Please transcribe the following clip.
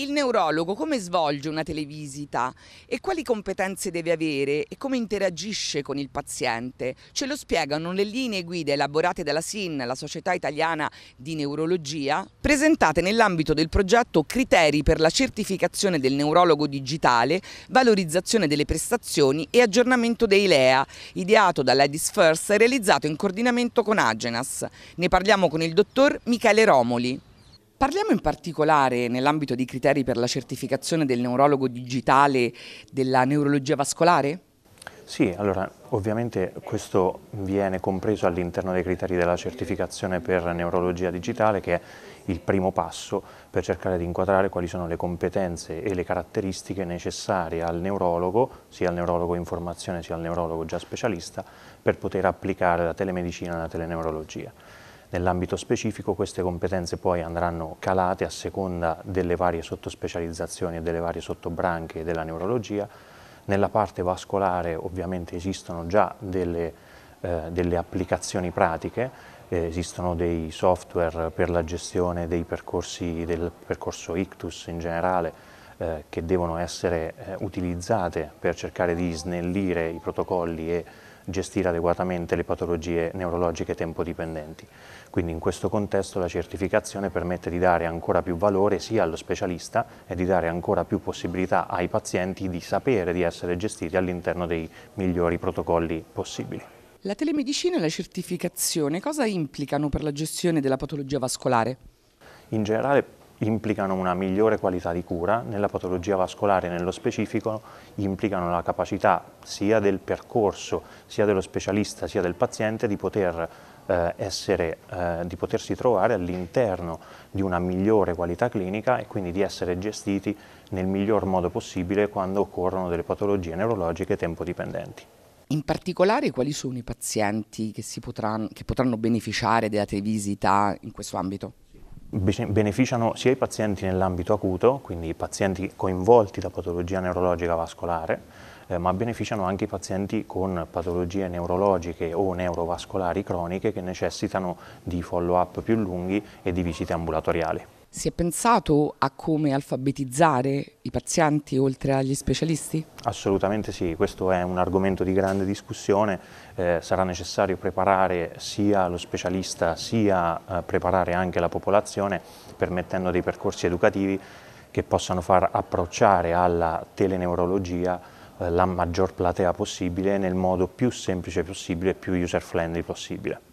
Il neurologo come svolge una televisita e quali competenze deve avere e come interagisce con il paziente? Ce lo spiegano le linee guida elaborate dalla SIN, la Società Italiana di Neurologia, presentate nell'ambito del progetto Criteri per la certificazione del neurologo digitale, valorizzazione delle prestazioni e aggiornamento dei LEA, ideato da First e realizzato in coordinamento con Agenas. Ne parliamo con il dottor Michele Romoli. Parliamo in particolare nell'ambito dei criteri per la certificazione del neurologo digitale della neurologia vascolare? Sì, allora ovviamente questo viene compreso all'interno dei criteri della certificazione per neurologia digitale che è il primo passo per cercare di inquadrare quali sono le competenze e le caratteristiche necessarie al neurologo, sia al neurologo in formazione sia al neurologo già specialista, per poter applicare la telemedicina e la teleneurologia. Nell'ambito specifico queste competenze poi andranno calate a seconda delle varie sottospecializzazioni e delle varie sottobranche della neurologia. Nella parte vascolare ovviamente esistono già delle, eh, delle applicazioni pratiche eh, esistono dei software per la gestione dei percorsi, del percorso ictus in generale eh, che devono essere eh, utilizzate per cercare di snellire i protocolli e gestire adeguatamente le patologie neurologiche tempodipendenti. Quindi in questo contesto la certificazione permette di dare ancora più valore sia allo specialista e di dare ancora più possibilità ai pazienti di sapere di essere gestiti all'interno dei migliori protocolli possibili. La telemedicina e la certificazione cosa implicano per la gestione della patologia vascolare? In generale implicano una migliore qualità di cura, nella patologia vascolare nello specifico implicano la capacità sia del percorso, sia dello specialista, sia del paziente di, poter, eh, essere, eh, di potersi trovare all'interno di una migliore qualità clinica e quindi di essere gestiti nel miglior modo possibile quando occorrono delle patologie neurologiche tempo-dipendenti. In particolare quali sono i pazienti che, potranno, che potranno beneficiare della televisita in questo ambito? beneficiano sia i pazienti nell'ambito acuto, quindi i pazienti coinvolti da patologia neurologica vascolare, eh, ma beneficiano anche i pazienti con patologie neurologiche o neurovascolari croniche che necessitano di follow-up più lunghi e di visite ambulatoriali. Si è pensato a come alfabetizzare i pazienti oltre agli specialisti? Assolutamente sì, questo è un argomento di grande discussione, eh, sarà necessario preparare sia lo specialista sia eh, preparare anche la popolazione permettendo dei percorsi educativi che possano far approcciare alla teleneurologia eh, la maggior platea possibile nel modo più semplice possibile e più user friendly possibile.